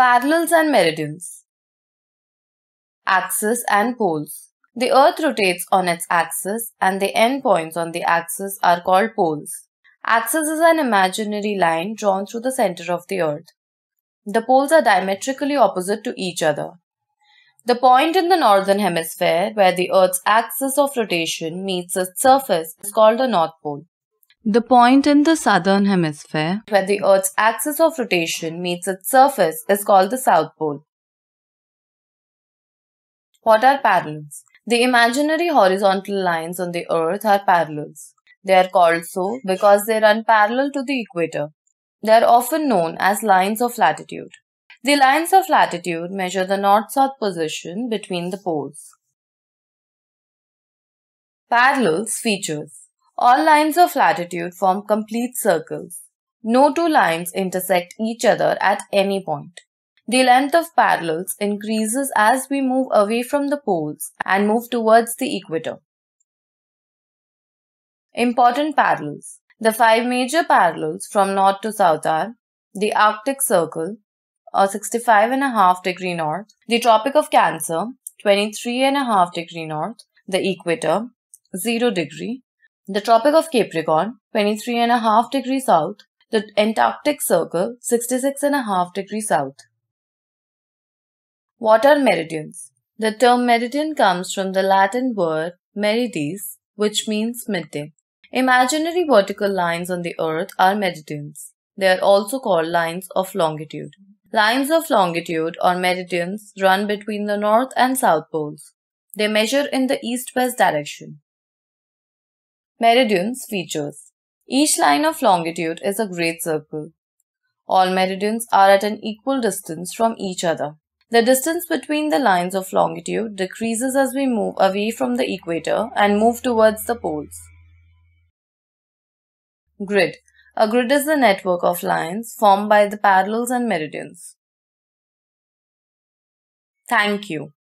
Parallels and meridians. Axis and poles. The earth rotates on its axis and the endpoints on the axis are called poles. Axis is an imaginary line drawn through the center of the earth. The poles are diametrically opposite to each other. The point in the northern hemisphere where the earth's axis of rotation meets its surface is called the north pole. The point in the southern hemisphere where the Earth's axis of rotation meets its surface is called the South Pole. What are parallels? The imaginary horizontal lines on the Earth are parallels. They are called so because they run parallel to the equator. They are often known as lines of latitude. The lines of latitude measure the north-south position between the poles. Parallels features all lines of latitude form complete circles. No two lines intersect each other at any point. The length of parallels increases as we move away from the poles and move towards the equator. Important parallels. The five major parallels from north to south are the Arctic Circle, or 65.5 degree north, the Tropic of Cancer, 23.5 degree north, the equator, 0 degree, the Tropic of Capricorn, 23.5 degrees south, the Antarctic Circle, 66.5 degrees south. What are meridians? The term meridian comes from the Latin word meridis, which means midday. Imaginary vertical lines on the earth are meridians. They are also called lines of longitude. Lines of longitude or meridians run between the north and south poles. They measure in the east-west direction. Meridians features. Each line of longitude is a great circle. All meridians are at an equal distance from each other. The distance between the lines of longitude decreases as we move away from the equator and move towards the poles. Grid. A grid is the network of lines formed by the parallels and meridians. Thank you.